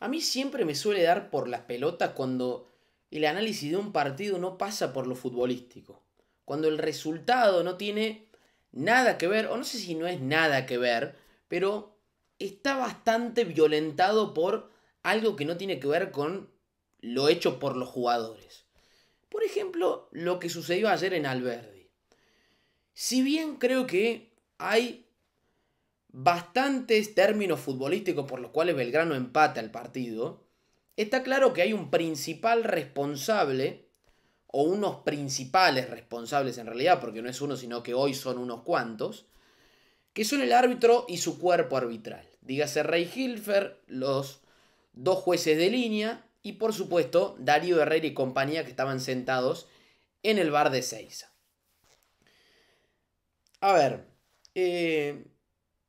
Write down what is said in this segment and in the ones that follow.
A mí siempre me suele dar por las pelotas cuando el análisis de un partido no pasa por lo futbolístico. Cuando el resultado no tiene nada que ver, o no sé si no es nada que ver, pero está bastante violentado por algo que no tiene que ver con lo hecho por los jugadores. Por ejemplo, lo que sucedió ayer en Alberdi. Si bien creo que hay bastantes términos futbolísticos por los cuales Belgrano empata el partido, está claro que hay un principal responsable, o unos principales responsables en realidad, porque no es uno, sino que hoy son unos cuantos, que son el árbitro y su cuerpo arbitral. Dígase Rey Hilfer, los dos jueces de línea y por supuesto Darío Herrera y compañía que estaban sentados en el bar de Seiza. A ver, eh,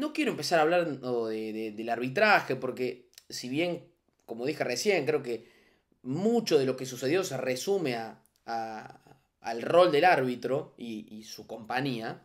no quiero empezar a hablar del arbitraje, porque si bien, como dije recién, creo que mucho de lo que sucedió se resume al rol del árbitro y, su compañía,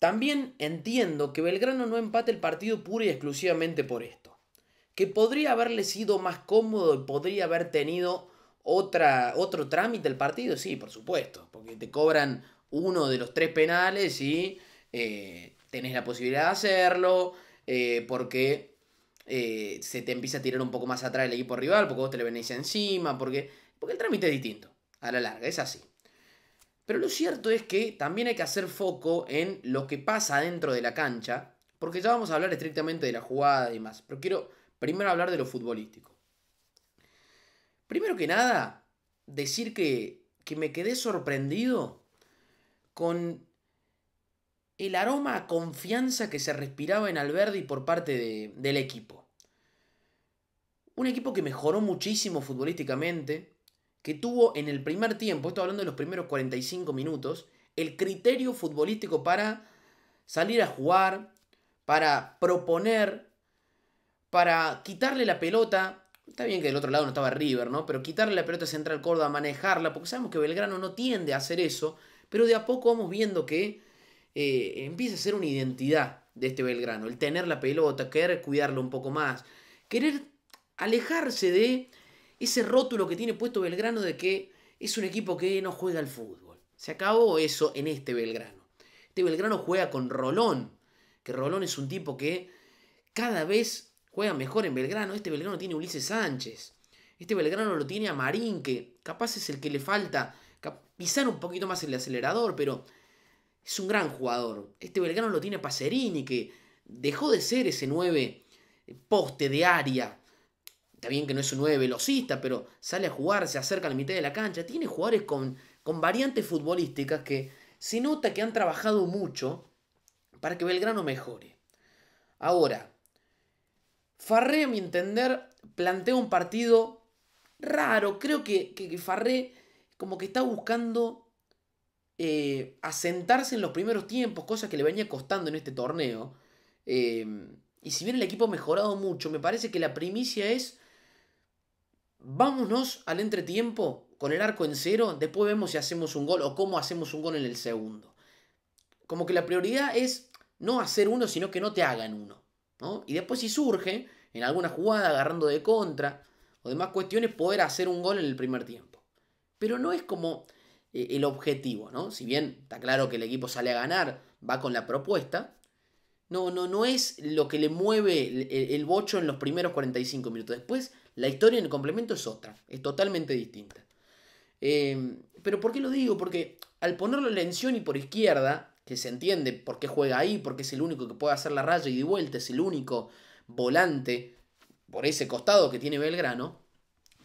también entiendo que Belgrano no empate el partido pura y exclusivamente por esto. Que podría haberle sido más cómodo y podría haber tenido otra, otro trámite el partido, sí, por supuesto, porque te cobran uno de los tres penales y eh, tenés la posibilidad de hacerlo, eh, porque eh, se te empieza a tirar un poco más atrás el equipo rival, porque vos te le venís encima, porque, porque el trámite es distinto, a la larga, es así. Pero lo cierto es que también hay que hacer foco en lo que pasa dentro de la cancha, porque ya vamos a hablar estrictamente de la jugada y demás, pero quiero primero hablar de lo futbolístico. Primero que nada, decir que, que me quedé sorprendido con el aroma a confianza que se respiraba en Alberdi por parte del equipo. Un equipo que mejoró muchísimo futbolísticamente, que tuvo en el primer tiempo, estoy hablando de los primeros 45 minutos, el criterio futbolístico para salir a jugar, para proponer, para quitarle la pelota. Está bien que del otro lado no estaba River, ¿no? Pero quitarle la pelota central Córdoba, manejarla, porque sabemos que Belgrano no tiende a hacer eso, pero de a poco vamos viendo que eh, empieza a ser una identidad de este Belgrano. El tener la pelota, querer cuidarlo un poco más, querer alejarse de ese rótulo que tiene puesto Belgrano de que es un equipo que no juega al fútbol. Se acabó eso en este Belgrano. Este Belgrano juega con Rolón, que Rolón es un tipo que cada vez juega mejor en Belgrano. Este Belgrano tiene Ulises Sánchez. Este Belgrano lo tiene a Marín, que capaz es el que le falta pisar un poquito más el acelerador, pero es un gran jugador. Este Belgrano lo tiene Pacerini, que dejó de ser ese 9 eh, poste de área. Está bien que no es un 9 velocista, pero sale a jugar, se acerca a la mitad de la cancha. Tiene jugadores con, con variantes futbolísticas que se nota que han trabajado mucho para que Belgrano mejore. Ahora, Farré, a mi entender, plantea un partido raro. Creo que, que, que Farré como que está buscando eh, asentarse en los primeros tiempos, cosa que le venía costando en este torneo. Eh, y si bien el equipo ha mejorado mucho, me parece que la primicia es, vámonos al entretiempo con el arco en cero, después vemos si hacemos un gol o cómo hacemos un gol en el segundo. Como que la prioridad es no hacer uno, sino que no te hagan uno. Y después si surge, en alguna jugada, agarrando de contra o demás cuestiones, poder hacer un gol en el primer tiempo. Pero no es como e-, el objetivo, ¿no? Si bien está claro que el equipo sale a ganar, va con la propuesta, no, no, no es lo que le mueve el, bocho en los primeros 45 minutos. Después, la historia en el complemento es otra, es totalmente distinta. Eh, pero ¿por qué lo digo? Porque al ponerlo en Lencioni por izquierda, que se entiende por qué juega ahí, porque es el único que puede hacer la raya y de vuelta, es el único volante por ese costado que tiene Belgrano,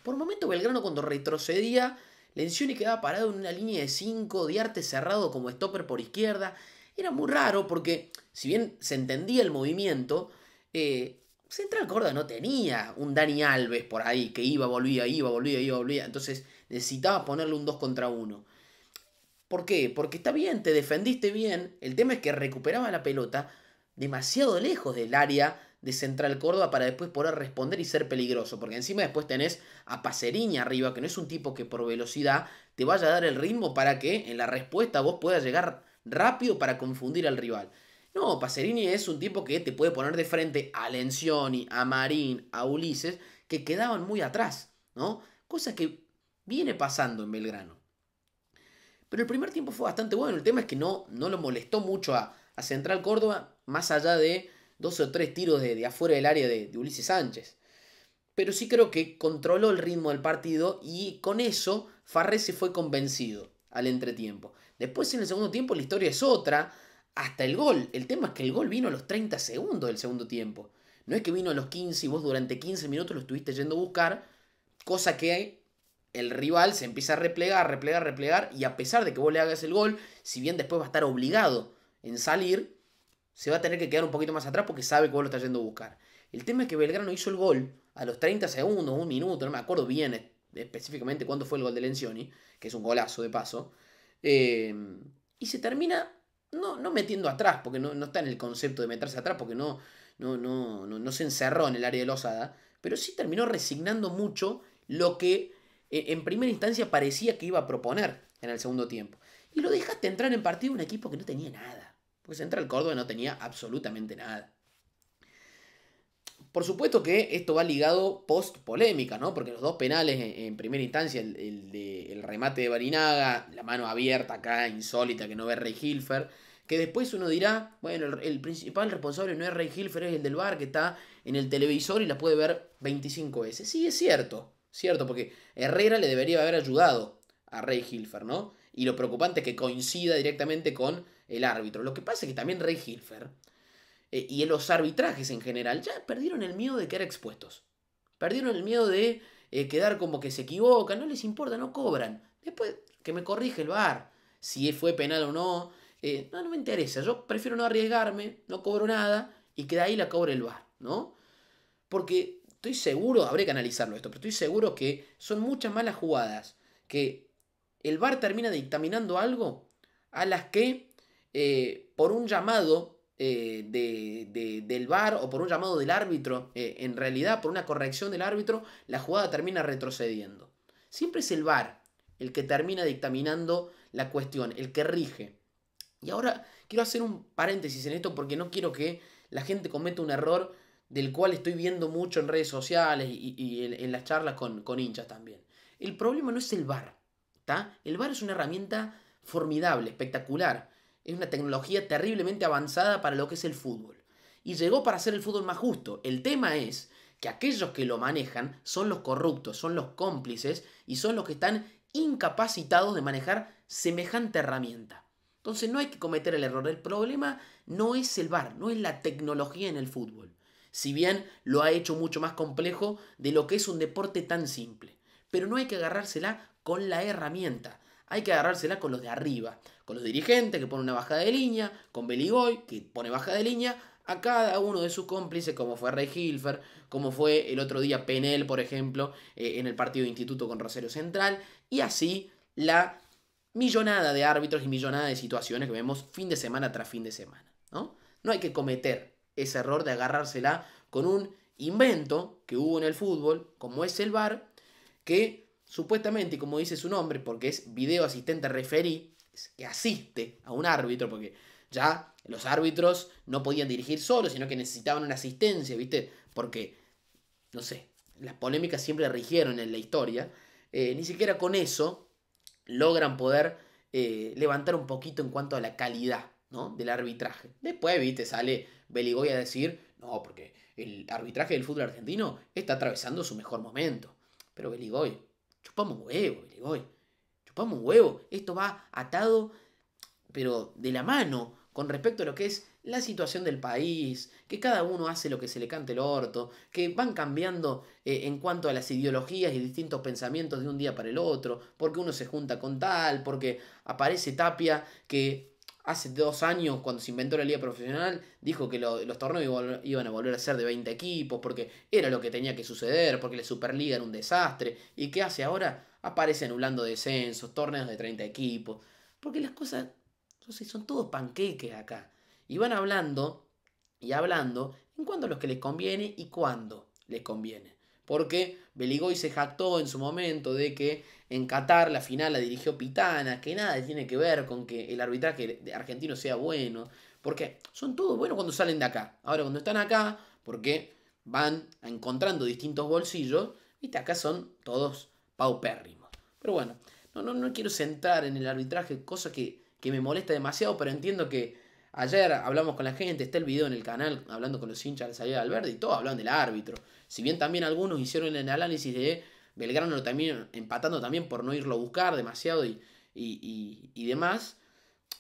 por momento Belgrano cuando retrocedía Lencioni quedaba parado en una línea de 5, arte cerrado como stopper por izquierda. Era muy raro porque, si bien se entendía el movimiento, eh, Central Córdoba no tenía un Dani Alves por ahí, que iba, volvía, iba, volvía, iba, volvía. Entonces necesitaba ponerle un 2 contra 1. ¿Por qué? Porque está bien, te defendiste bien. El tema es que recuperaba la pelota demasiado lejos del área de Central Córdoba para después poder responder y ser peligroso. Porque encima después tenés a Pacerini arriba, que no es un tipo que por velocidad te vaya a dar el ritmo para que en la respuesta vos puedas llegar rápido para confundir al rival. No, Pacerini es un tipo que te puede poner de frente a Lencioni, a Marín, a Ulises, que quedaban muy atrás, ¿no? Cosa que viene pasando en Belgrano. Pero el primer tiempo fue bastante bueno. El tema es que no, no lo molestó mucho a Central Córdoba, más allá de dos o tres tiros de, afuera del área de, Ulises Sánchez. Pero sí creo que controló el ritmo del partido y con eso Farré se fue convencido al entretiempo. Después en el segundo tiempo la historia es otra, hasta el gol. El tema es que el gol vino a los 30 segundos del segundo tiempo. No es que vino a los 15 y vos durante 15 minutos lo estuviste yendo a buscar, cosa que el rival se empieza a replegar, replegar, replegar, y a pesar de que vos le hagas el gol, si bien después va a estar obligado en salir, se va a tener que quedar un poquito más atrás porque sabe cómo lo está yendo a buscar. El tema es que Belgrano hizo el gol a los 30 segundos, un minuto, no me acuerdo bien específicamente cuándo fue el gol de Lencioni, que es un golazo de paso. Eh, y se termina no, metiendo atrás, porque no, está en el concepto de meterse atrás, porque no, no, se encerró en el área de losada pero sí terminó resignando mucho lo que eh, en primera instancia parecía que iba a proponer en el segundo tiempo. Y lo dejaste entrar en partido un equipo que no tenía nada. Pues Central Córdoba no tenía absolutamente nada. Por supuesto que esto va ligado post polémica, ¿no? Porque los dos penales en, primera instancia, el, remate de Barinaga, la mano abierta acá, insólita, que no ve Rey Hilfer, que después uno dirá, bueno, el, principal responsable no es Rey Hilfer, es el del bar que está en el televisor y la puede ver 25 veces. Sí, es cierto, cierto, porque Herrera le debería haber ayudado a Rey Hilfer, ¿no? Y lo preocupante es que coincida directamente con el árbitro. Lo que pasa es que también Rey Hilfer eh, y los arbitrajes en general ya perdieron el miedo de quedar expuestos. Perdieron el miedo de eh, quedar como que se equivocan, no les importa, no cobran. Después que me corrige el bar, si fue penal o eh, no. no, me interesa, yo prefiero no arriesgarme, no cobro nada y que de ahí la cobre el bar, ¿no? Porque estoy seguro, habré que analizarlo esto, pero estoy seguro que son muchas malas jugadas que el bar termina dictaminando algo a las que eh, por un llamado eh, del VAR o por un llamado del árbitro, eh, en realidad por una corrección del árbitro, la jugada termina retrocediendo. Siempre es el VAR el que termina dictaminando la cuestión, el que rige. Y ahora quiero hacer un paréntesis en esto porque no quiero que la gente cometa un error del cual estoy viendo mucho en redes sociales y, en, las charlas con, hinchas también. El problema no es el VAR, El VAR es una herramienta formidable, espectacular, es una tecnología terriblemente avanzada para lo que es el fútbol. Y llegó para hacer el fútbol más justo. El tema es que aquellos que lo manejan son los corruptos, son los cómplices y son los que están incapacitados de manejar semejante herramienta. Entonces no hay que cometer el error. El problema no es el VAR, no es la tecnología en el fútbol. Si bien lo ha hecho mucho más complejo de lo que es un deporte tan simple. Pero no hay que agarrársela con la herramienta, hay que agarrársela con los de arriba, con los dirigentes que ponen una bajada de línea, con Beligoy que pone baja de línea, a cada uno de sus cómplices, como fue Rey Hilfer, como fue el otro día Penel, por ejemplo, eh, en el partido de instituto con Rosario Central, y así la millonada de árbitros y millonada de situaciones que vemos fin de semana tras fin de semana. No, no hay que cometer ese error de agarrársela con un invento que hubo en el fútbol, como es el VAR, que supuestamente, como dice su nombre, porque es video asistente referí, que asiste a un árbitro, porque ya los árbitros no podían dirigir solos, sino que necesitaban una asistencia, ¿viste? Porque, no sé, las polémicas siempre rigieron en la historia. Eh, ni siquiera con eso logran poder eh, levantar un poquito en cuanto a la calidad ¿no? del arbitraje. Después, viste, sale Beligoy a decir, no, porque el arbitraje del fútbol argentino está atravesando su mejor momento. Pero Beligoy, Chupamos un huevo, voy Chupamos huevo. Esto va atado, pero de la mano, con respecto a lo que es la situación del país, que cada uno hace lo que se le cante el orto, que van cambiando eh, en cuanto a las ideologías y distintos pensamientos de un día para el otro, porque uno se junta con tal, porque aparece Tapia que hace dos años, cuando se inventó la liga profesional, dijo que los torneos iban a volver a ser de 20 equipos, porque era lo que tenía que suceder, porque la Superliga era un desastre. ¿Y qué hace ahora? Aparece anulando descensos, torneos de 30 equipos. Porque las cosas, no son todos panqueques acá. Y van hablando y hablando en cuanto a los que les conviene y cuándo les conviene porque Beligoy se jactó en su momento de que en Qatar la final la dirigió Pitana, que nada tiene que ver con que el arbitraje argentino sea bueno, porque son todos buenos cuando salen de acá. Ahora, cuando están acá, porque van encontrando distintos bolsillos, y acá son todos paupérrimos. Pero bueno, no, no, no quiero centrar en el arbitraje, cosa que, que me molesta demasiado, pero entiendo que Ayer hablamos con la gente, está el video en el canal hablando con los hinchas de salida de verde y todos hablan del árbitro. Si bien también algunos hicieron el análisis de Belgrano también empatando también por no irlo a buscar demasiado y, demás.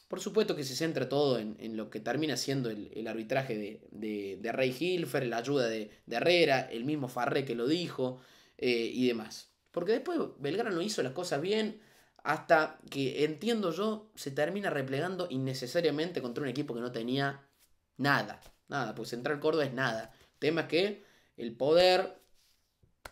Por supuesto que se centra todo en, lo que termina siendo el, arbitraje de, de, Rey Hilfer, la ayuda de, Herrera, el mismo Farré que lo dijo eh, y demás. Porque después Belgrano hizo las cosas bien, hasta que, entiendo yo, se termina replegando innecesariamente contra un equipo que no tenía nada. Nada, pues Central Córdoba es nada. tema es que el poder,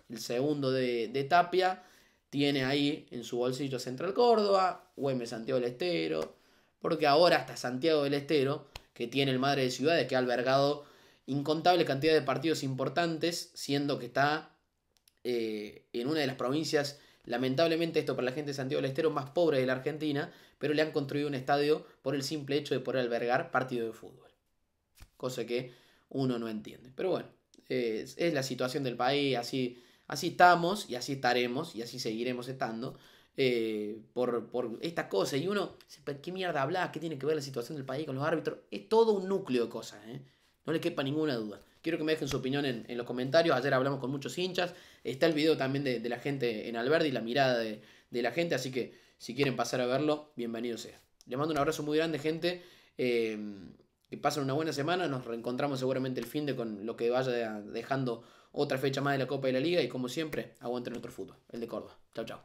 el segundo de, Tapia, tiene ahí en su bolsillo Central Córdoba, Güemes Santiago del Estero, porque ahora hasta Santiago del Estero, que tiene el Madre de Ciudades, que ha albergado incontable cantidad de partidos importantes, siendo que está eh, en una de las provincias Lamentablemente esto para la gente de Santiago del Estero más pobre de la Argentina, pero le han construido un estadio por el simple hecho de poder albergar partido de fútbol. Cosa que uno no entiende. Pero bueno, es, la situación del país, así, así estamos y así estaremos y así seguiremos estando. Eh, por, esta cosa. Y uno, ¿qué mierda habla? ¿Qué tiene que ver la situación del país con los árbitros? Es todo un núcleo de cosas. ¿eh? No le quepa ninguna duda. Quiero que me dejen su opinión en, los comentarios. Ayer hablamos con muchos hinchas. Está el video también de, la gente en Alberdi, la mirada de, la gente. Así que si quieren pasar a verlo, bienvenido sea. Les mando un abrazo muy grande, gente. Eh, que pasen una buena semana. Nos reencontramos seguramente el fin de con lo que vaya dejando otra fecha más de la Copa de la Liga. Y como siempre, Aguanten nuestro fútbol, el de Córdoba. Chao, chao.